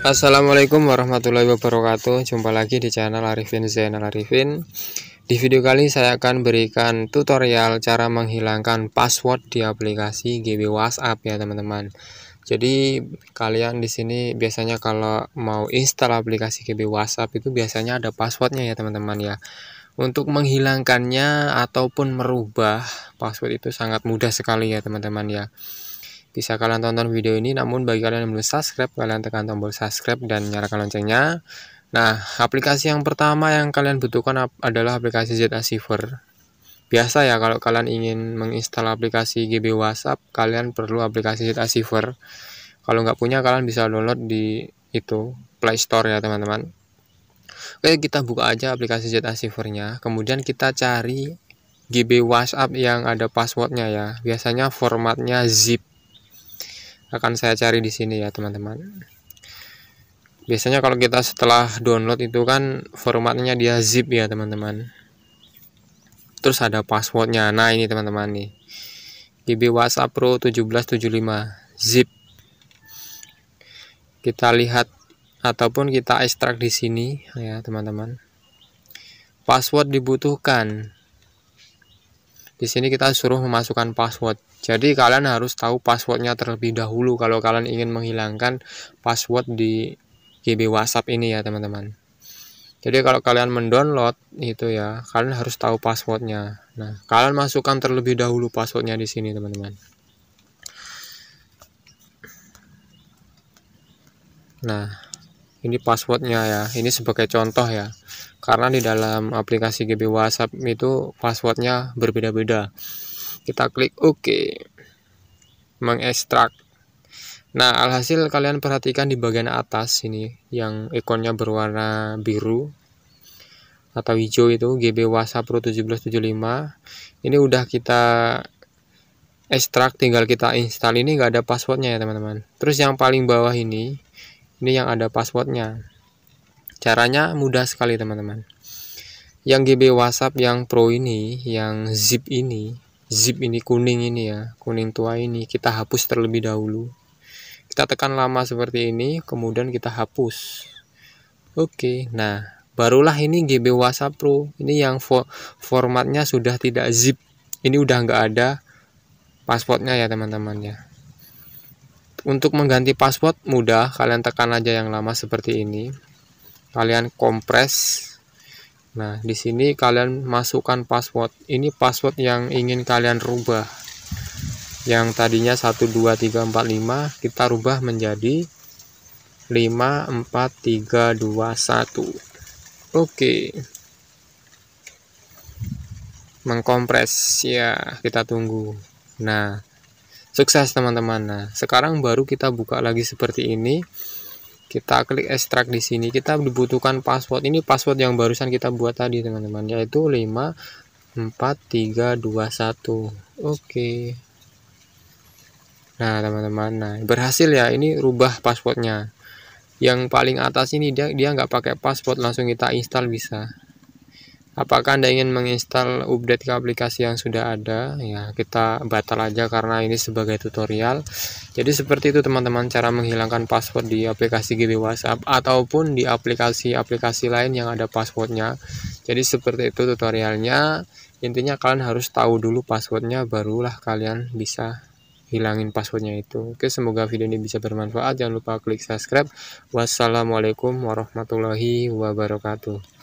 Assalamualaikum warahmatullahi wabarakatuh Jumpa lagi di channel Arifin Zainal Arifin Di video kali saya akan berikan tutorial cara menghilangkan password di aplikasi GB WhatsApp ya teman-teman Jadi kalian di sini biasanya kalau mau install aplikasi GB WhatsApp itu biasanya ada passwordnya ya teman-teman ya untuk menghilangkannya ataupun merubah password itu sangat mudah sekali ya teman-teman ya bisa kalian tonton video ini namun bagi kalian yang belum subscribe kalian tekan tombol subscribe dan nyalakan loncengnya nah aplikasi yang pertama yang kalian butuhkan adalah aplikasi Z Asiver biasa ya kalau kalian ingin menginstal aplikasi GB WhatsApp kalian perlu aplikasi Z Asiver kalau nggak punya kalian bisa download di itu Play Store ya teman-teman Oke kita buka aja aplikasi Z Asivernya kemudian kita cari GB WhatsApp yang ada passwordnya ya biasanya formatnya zip akan saya cari di sini ya teman-teman biasanya kalau kita setelah download itu kan formatnya dia zip ya teman-teman terus ada passwordnya nah ini teman-teman nih GB WhatsApp Pro 1775 zip kita lihat ataupun kita ekstrak di sini ya teman-teman password dibutuhkan di sini kita suruh memasukkan password. Jadi kalian harus tahu passwordnya terlebih dahulu kalau kalian ingin menghilangkan password di GB WhatsApp ini ya teman-teman. Jadi kalau kalian mendownload itu ya, kalian harus tahu passwordnya. Nah, kalian masukkan terlebih dahulu passwordnya di sini teman-teman. Nah, ini passwordnya ya ini sebagai contoh ya karena di dalam aplikasi GB WhatsApp itu passwordnya berbeda-beda kita klik OK mengekstrak nah alhasil kalian perhatikan di bagian atas ini yang ikonnya berwarna biru atau hijau itu GB WhatsApp Pro 1775 ini udah kita ekstrak tinggal kita install ini nggak ada passwordnya ya teman-teman terus yang paling bawah ini ini yang ada passwordnya caranya mudah sekali teman-teman yang GB WhatsApp yang Pro ini yang zip ini zip ini kuning ini ya kuning tua ini kita hapus terlebih dahulu kita tekan lama seperti ini kemudian kita hapus oke nah barulah ini GB WhatsApp Pro ini yang fo formatnya sudah tidak zip ini udah nggak ada passwordnya ya teman-teman ya untuk mengganti password mudah, kalian tekan aja yang lama seperti ini. Kalian kompres. Nah, di sini kalian masukkan password. Ini password yang ingin kalian rubah. Yang tadinya 12345 kita rubah menjadi 54321. Oke. Mengkompres ya, kita tunggu. Nah, sukses teman-teman nah sekarang baru kita buka lagi seperti ini kita klik ekstrak di sini kita dibutuhkan password ini password yang barusan kita buat tadi teman-teman yaitu 5 4 3 2 1 oke nah teman-teman nah berhasil ya ini rubah passwordnya yang paling atas ini dia dia nggak pakai password langsung kita install bisa apakah anda ingin menginstal update ke aplikasi yang sudah ada ya kita batal aja karena ini sebagai tutorial jadi seperti itu teman-teman cara menghilangkan password di aplikasi GB WhatsApp ataupun di aplikasi-aplikasi lain yang ada passwordnya jadi seperti itu tutorialnya intinya kalian harus tahu dulu passwordnya barulah kalian bisa hilangin passwordnya itu oke semoga video ini bisa bermanfaat jangan lupa klik subscribe wassalamualaikum warahmatullahi wabarakatuh